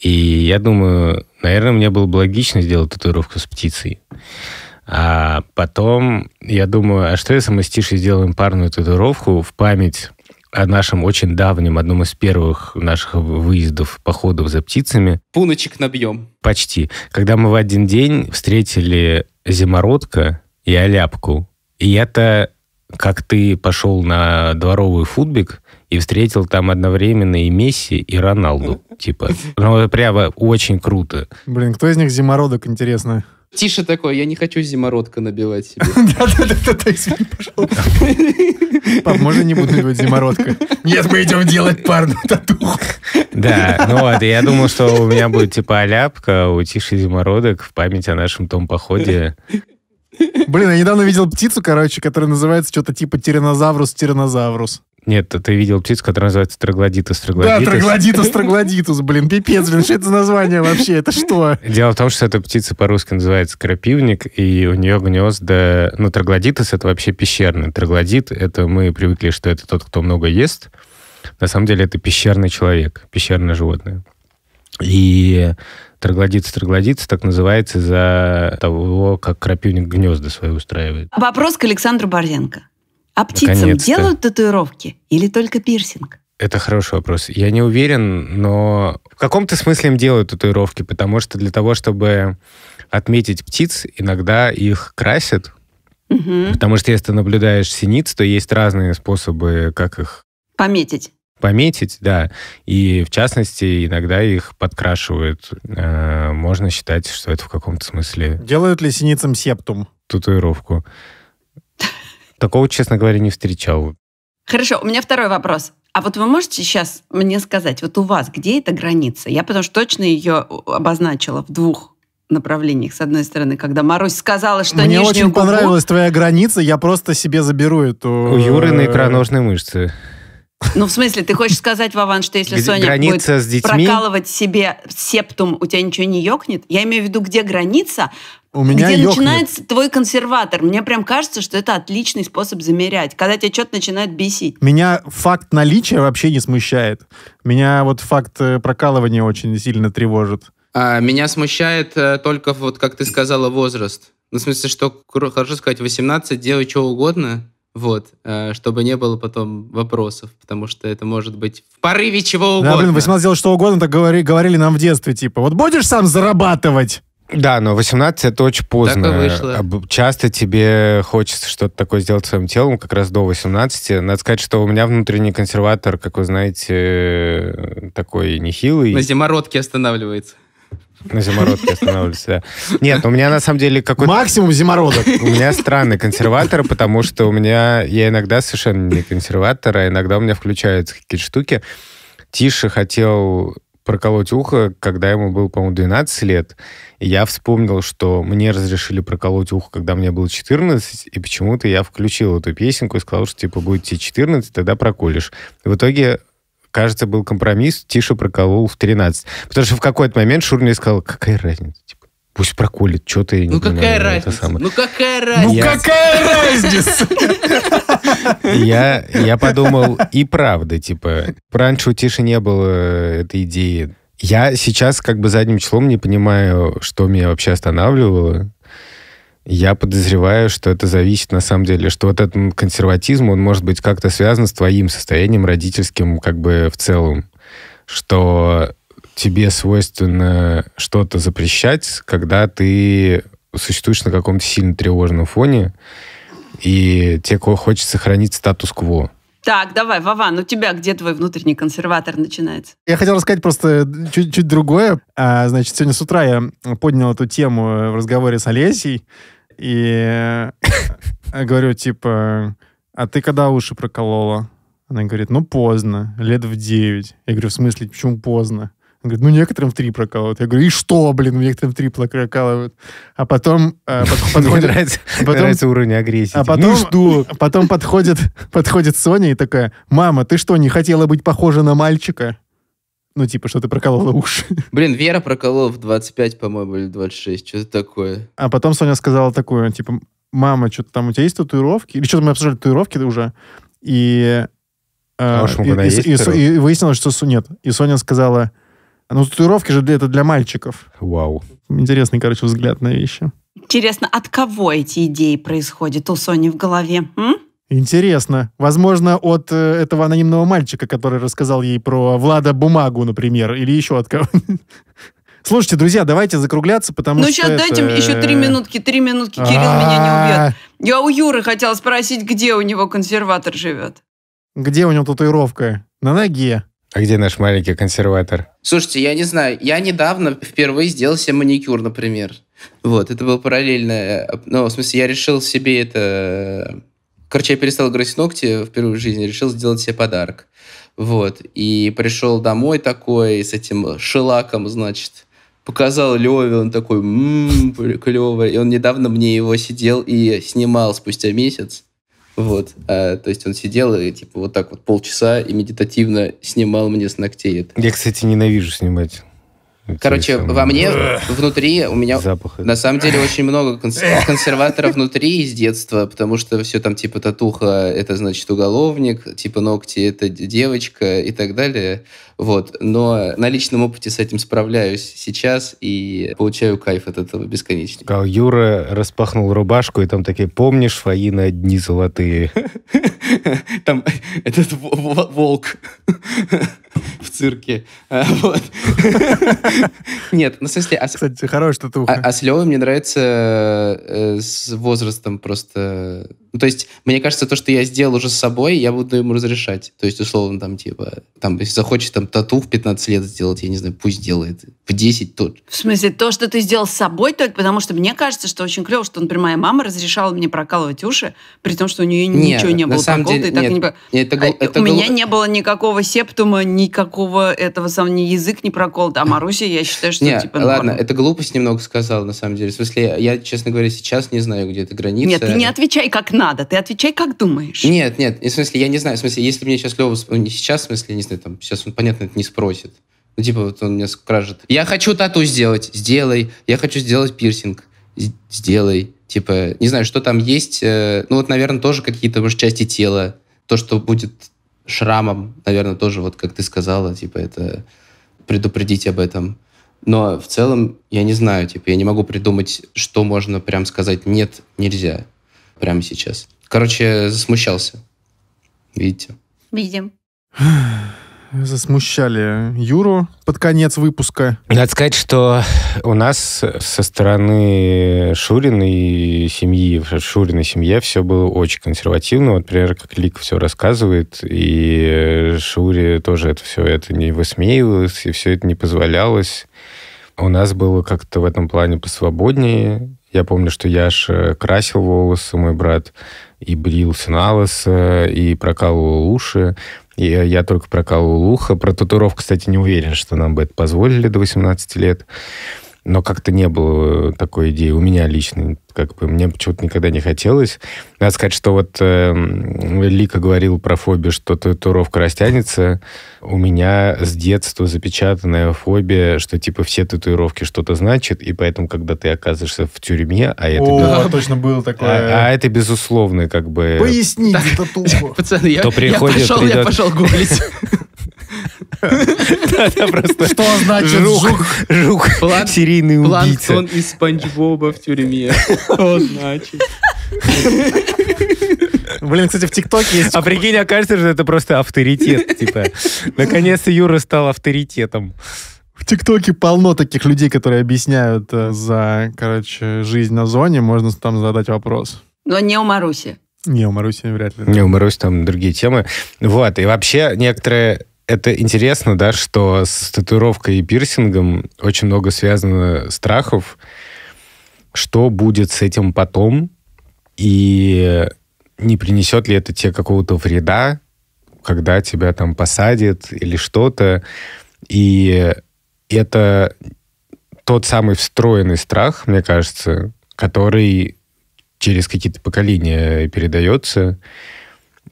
Speaker 2: И я думаю, наверное, мне было бы логично сделать татуировку с птицей. А потом я думаю, а что если мы с Тишей сделаем парную татуировку в память о нашем очень давнем, одном из первых наших выездов, походов за птицами.
Speaker 3: Пуночек набьем.
Speaker 2: Почти. Когда мы в один день встретили зимородка и оляпку. И это как ты пошел на дворовый футбик, и встретил там одновременно и Месси, и Роналду, типа. (laughs) Ну, это прямо очень круто.
Speaker 1: Блин, кто из них зимородок, интересно?
Speaker 3: Тише такой, я не хочу зимородка набивать себе. Да-да-да, извини,
Speaker 1: пожалуйста. Пап, можно не буду набивать зимородка?
Speaker 3: Нет, мы идем делать парную татуху.
Speaker 1: Да,
Speaker 2: ну вот, я думал, что у меня будет типа оляпка у Тиши зимородок в память о нашем том походе.
Speaker 1: Блин, я недавно видел птицу, короче, которая называется что-то типа тиранозаврус-тиранозаврус.
Speaker 2: Нет, ты видел птицу, которая называется троглодитус. троглодитус. Да, троглодитус, (laughs)
Speaker 1: троглодитус, блин, пипец, блин, что это за название вообще, это что?
Speaker 2: Дело в том, что эта птица по-русски называется крапивник, и у нее гнезда... Ну, троглодитус — это вообще пещерный. Троглодит — это мы привыкли, что это тот, кто много ест. На самом деле это пещерный человек, пещерное животное. И троглодица троглодица так называется за того, как крапивник гнезда свои устраивает.
Speaker 4: Вопрос к Александру Борзенко. А птицам делают татуировки или только пирсинг?
Speaker 2: Это хороший вопрос. Я не уверен, но в каком-то смысле им делают татуировки, потому что для того, чтобы отметить птиц, иногда их красят. Угу. Потому что если ты наблюдаешь синиц, то есть разные способы, как их... Пометить. Пометить, да. И в частности, иногда их подкрашивают. Э, можно считать, что это в каком-то смысле...
Speaker 4: Делают ли
Speaker 1: синицам
Speaker 2: септум? Татуировку. Такого, честно говоря, не встречал.
Speaker 4: Хорошо, у меня второй вопрос. А вот вы можете сейчас мне сказать, вот у вас где эта граница? Я потому что точно ее обозначила в двух направлениях. С одной стороны, когда Марусь сказала, что Мне очень губу... понравилась
Speaker 1: твоя граница, я просто себе заберу эту... У Юры на э, икроножные
Speaker 2: мышцы.
Speaker 4: Ну, в смысле, ты хочешь сказать, Вован, что если Соня граница будет с детьми? прокалывать себе септум, у тебя ничего не ёкнет? Я имею в виду, где граница у меня где ёкнет. начинается твой консерватор. Мне прям кажется, что это отличный способ замерять, когда тебя что-то начинает бесить.
Speaker 1: Меня факт наличия вообще не смущает. Меня вот факт э, прокалывания очень сильно тревожит.
Speaker 3: А, меня смущает а, только, вот как ты сказала, возраст. Ну, в смысле, что хорошо сказать 18, делай что угодно, вот, э, чтобы не было потом вопросов, потому что это может быть в порыве чего угодно. Да, блин, 18
Speaker 1: делать что угодно, так говори, говорили нам в детстве, типа, вот будешь сам зарабатывать? Да, но 18 это очень поздно. Так и вышло.
Speaker 2: Часто тебе хочется что-то такое сделать своим телом, как раз до 18. Надо сказать, что у меня внутренний консерватор, как вы знаете, такой нехилый. На
Speaker 3: зимородке останавливается.
Speaker 2: На зимородке останавливается. да. Нет, у меня на самом деле какой-то... Максимум зимородок. У меня странный консерватор, потому что у меня... Я иногда совершенно не консерватор, а иногда у меня включаются какие-то штуки. Тише хотел проколоть ухо, когда ему было, по-моему, 12 лет. И я вспомнил, что мне разрешили проколоть ухо, когда мне было 14, и почему-то я включил эту песенку и сказал, что, типа, будет тебе 14, тогда проколешь. И в итоге кажется, был компромисс, Тише проколол в 13. Потому что в какой-то момент Шур мне сказал, какая разница, Пусть проколет, что ты... Ну, какая на, разница? Это самое. Ну, какая ну, разница? Ну, какая разница? Я, я подумал, и правда, типа, раньше у Тиши не было э, этой идеи. Я сейчас как бы задним числом не понимаю, что меня вообще останавливало. Я подозреваю, что это зависит на самом деле, что вот этот консерватизм, он может быть как-то связан с твоим состоянием родительским как бы в целом. Что тебе свойственно что-то запрещать, когда ты существуешь на каком-то сильно тревожном фоне, и тебе хочется сохранить статус-кво.
Speaker 4: Так, давай, Вован, у тебя где твой внутренний консерватор начинается?
Speaker 1: Я хотел рассказать просто чуть-чуть другое. А, значит, сегодня с утра я поднял эту тему в разговоре с Олесей, и (laughs) говорю, типа, а ты когда уши проколола? Она говорит, ну, поздно, лет в девять. Я говорю, в смысле, почему поздно? Он говорит, ну некоторым три прокалывают. Я говорю, и что, блин, некоторым три прокалывают. А потом... Э,
Speaker 2: (laughs) подходит, нравится уровень агрессии. А типа, «Ну потом
Speaker 1: жду, (laughs) Потом подходит подходит Соня и такая, мама, ты что, не хотела быть похожа на мальчика? Ну, типа, что ты проколола уши.
Speaker 3: Блин, Вера проколола в 25, по-моему, или 26. Что-то такое.
Speaker 1: А потом Соня сказала такое, типа, мама, что-то там, у тебя есть татуировки? Или что-то мы обсуждали татуировки уже. И, э, а, и, и, и, и выяснилось, что нет. И Соня сказала, ну, татуировки же это для мальчиков. Вау. Интересный, короче, взгляд на вещи.
Speaker 4: Интересно, от кого эти идеи происходят у Сони в голове? М?
Speaker 1: Интересно. Возможно, от э, этого анонимного мальчика, который рассказал ей про Влада Бумагу, например, или еще от кого (laughs) Слушайте, друзья, давайте закругляться, потому ну, что... Ну, сейчас дайте это... еще три э, минутки,
Speaker 4: три минутки, Кирилл меня не а. убьет. Я у Юры хотела спросить, где у него консерватор живет.
Speaker 2: Где у него татуировка? На ноге. А где наш маленький консерватор?
Speaker 4: Слушайте, я
Speaker 3: не знаю. Я недавно впервые сделал себе маникюр, например. Вот, это было параллельно. Э, ну, в смысле, я решил себе это... Э, короче, я перестал грызть ногти впервые в жизни, решил сделать себе подарок. Вот, и пришел домой такой с этим шелаком, значит, показал Леве, он такой, ммм, клево. И он недавно мне его сидел и снимал спустя месяц. Вот, а, то есть он сидел и типа вот так вот полчаса и медитативно снимал мне с ногтей
Speaker 2: это. Я, кстати, ненавижу снимать.
Speaker 3: Короче, самые... во мне (laughs) внутри у меня Запах. на самом деле очень много конс... (laughs) консерватора внутри из детства, потому что все там типа татуха это значит уголовник, типа ногти это девочка и так далее. Вот. Но на личном опыте с этим справляюсь сейчас и получаю кайф от этого бесконечно.
Speaker 2: Юра распахнул рубашку, и там такие, помнишь, Фаина дни золотые? (laughs)
Speaker 3: Там этот волк (laughs) в цирке. А, (laughs) Нет, на ну, в смысле... А Кстати, хорошая штука. А, а с Левой мне нравится э, с возрастом просто ну, то есть, мне кажется, то, что я сделал уже с собой, я буду ему разрешать. То есть, условно, там, типа, там, если захочет там тату в 15 лет сделать, я не знаю, пусть делает. В 10 тот.
Speaker 4: В смысле, то, что ты сделал с собой только потому, что мне кажется, что очень клево, что, например, моя мама разрешала мне прокалывать уши, при том, что у нее нет, ничего не было проколото. Деле, и так не... Было.
Speaker 3: это, гол... А, это, у гол... меня не
Speaker 4: было никакого септума, никакого этого самого, ни язык не проколот. А (laughs) Маруся, я считаю, что нет, типа... ладно,
Speaker 3: это глупость немного сказала, на самом деле. В смысле, я, честно говоря, сейчас не знаю, где эта граница. Нет, ты не
Speaker 4: отвечай как на надо, ты отвечай, как думаешь.
Speaker 3: Нет, нет, в смысле, я не знаю, в смысле, если мне сейчас Лева, не сейчас, в смысле, не знаю, там, сейчас он, понятно, это не спросит. Ну, типа, вот он меня скажет, я хочу тату сделать, сделай, я хочу сделать пирсинг, сделай. Типа, не знаю, что там есть, э, ну, вот, наверное, тоже какие-то, может, части тела, то, что будет шрамом, наверное, тоже, вот, как ты сказала, типа, это предупредить об этом. Но в целом, я не знаю, типа, я не могу придумать, что можно прям сказать «нет, нельзя» прямо сейчас. Короче, засмущался. Видите?
Speaker 4: Видим.
Speaker 2: Засмущали Юру под конец выпуска. Надо сказать, что у нас со стороны Шуриной семьи, в Шуриной семье все было очень консервативно. Вот, например, как Лик все рассказывает, и Шуре тоже это все это не высмеивалось, и все это не позволялось. У нас было как-то в этом плане посвободнее, я помню, что я э, красил волосы, мой брат, и брился на лос, и прокалывал уши. И э, я только прокалывал ухо. Про татуировку, кстати, не уверен, что нам бы это позволили до 18 лет но как-то не было э, такой идеи у меня лично, как бы мне почему-то никогда не хотелось. Надо сказать, что вот э, Лика говорил про фобию, что татуировка растянется. У меня с детства запечатанная фобия, что типа все татуировки что-то значат, и поэтому, когда ты оказываешься в тюрьме, а это... О, без...
Speaker 1: точно было а, такое. А,
Speaker 2: а это безусловно как бы...
Speaker 3: Поясните так, татуху.
Speaker 2: Пацаны, я, то приходит, я пошел, придет... я пошел гуглить.
Speaker 3: (laughs) Что значит жук? Жук, серийный убийца. Планктон из Спанч Боба в тюрьме. Что
Speaker 2: значит? Блин, кстати, в ТикТоке есть... А прикинь, окажется, что это просто авторитет, типа. Наконец-то Юра стал авторитетом.
Speaker 1: В ТикТоке полно таких людей, которые объясняют э, за, короче, жизнь на зоне. Можно там задать вопрос.
Speaker 4: Но не у Маруси.
Speaker 1: Не,
Speaker 2: у Маруси вряд ли. Не, у Маруси там другие темы. Вот, и вообще некоторые это интересно, да, что с татуировкой и пирсингом очень много связано страхов, что будет с этим потом, и не принесет ли это тебе какого-то вреда, когда тебя там посадят или что-то. И это тот самый встроенный страх, мне кажется, который через какие-то поколения передается,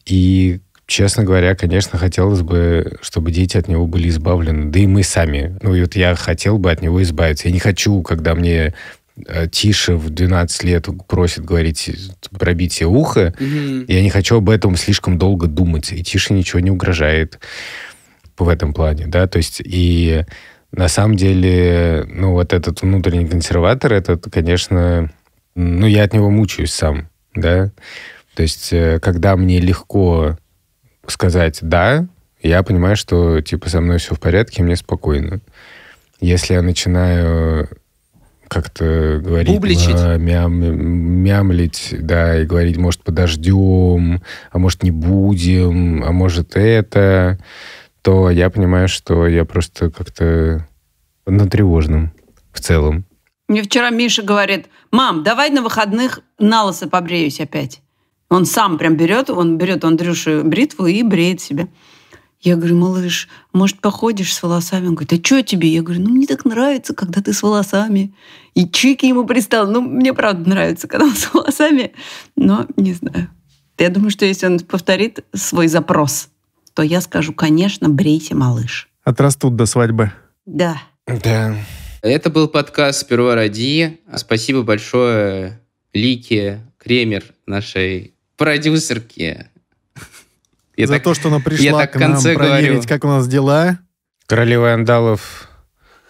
Speaker 2: и Честно говоря, конечно, хотелось бы, чтобы дети от него были избавлены. Да и мы сами. Ну, и вот я хотел бы от него избавиться. Я не хочу, когда мне э, Тише в 12 лет просит говорить пробитие уха. Угу. Я не хочу об этом слишком долго думать. И Тише ничего не угрожает в этом плане, да, то есть и на самом деле, ну, вот этот внутренний консерватор, этот, конечно, ну, я от него мучаюсь сам, да. То есть, э, когда мне легко сказать «да», я понимаю, что типа со мной все в порядке, мне спокойно. Если я начинаю как-то говорить... Публичить? А, мям, мямлить, да, и говорить, может, подождем, а может, не будем, а может, это, то я понимаю, что я просто как-то на тревожном в целом.
Speaker 4: Мне вчера Миша говорит, мам, давай на выходных на лысо побреюсь опять. Он сам прям берет, он берет Андрюше бритву и бреет себя. Я говорю, малыш, может, походишь с волосами? Он говорит, а что тебе? Я говорю, ну, мне так нравится, когда ты с волосами. И чики ему пристал. Ну, мне правда нравится, когда он с волосами, но не знаю. Я думаю, что если он повторит свой запрос, то я скажу, конечно, брейте, малыш.
Speaker 1: Отрастут до свадьбы.
Speaker 4: Да.
Speaker 2: Да.
Speaker 3: Это был подкаст «Сперва ради». Спасибо большое Лике Кремер, нашей продюсерке. (laughs) Я За так, то, что она
Speaker 1: пришла я к нам конце проверить, говорю. как у нас дела.
Speaker 2: Королева Андалов,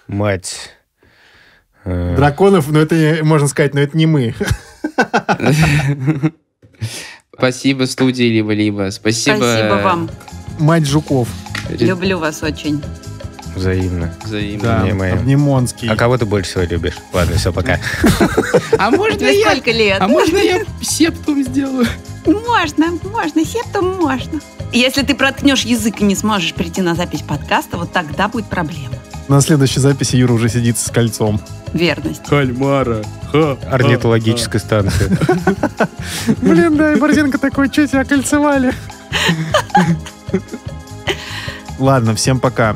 Speaker 2: мать. Э.
Speaker 1: Драконов, но это, можно сказать, но это не мы.
Speaker 3: (laughs) Спасибо студии либо-либо. Спасибо. Спасибо вам.
Speaker 4: Мать Жуков. Люблю вас очень.
Speaker 2: Взаимно. Взаимно. Да, Обнимаем. обнимонский. А кого ты больше всего любишь? Ладно, все, пока.
Speaker 4: (laughs) А можно я... сколько лет? А можно я септум сделаю? Можно, можно, септум можно. Если ты проткнешь язык и не сможешь прийти на запись подкаста, вот тогда будет проблема.
Speaker 1: На следующей
Speaker 2: записи Юра уже сидит с кольцом. Верность. Кальмара. Ха, Орнитологическая ха, станция.
Speaker 1: (laughs) Блин, да, и Борзенко такой, что тебя кольцевали? (laughs) Ладно, всем пока.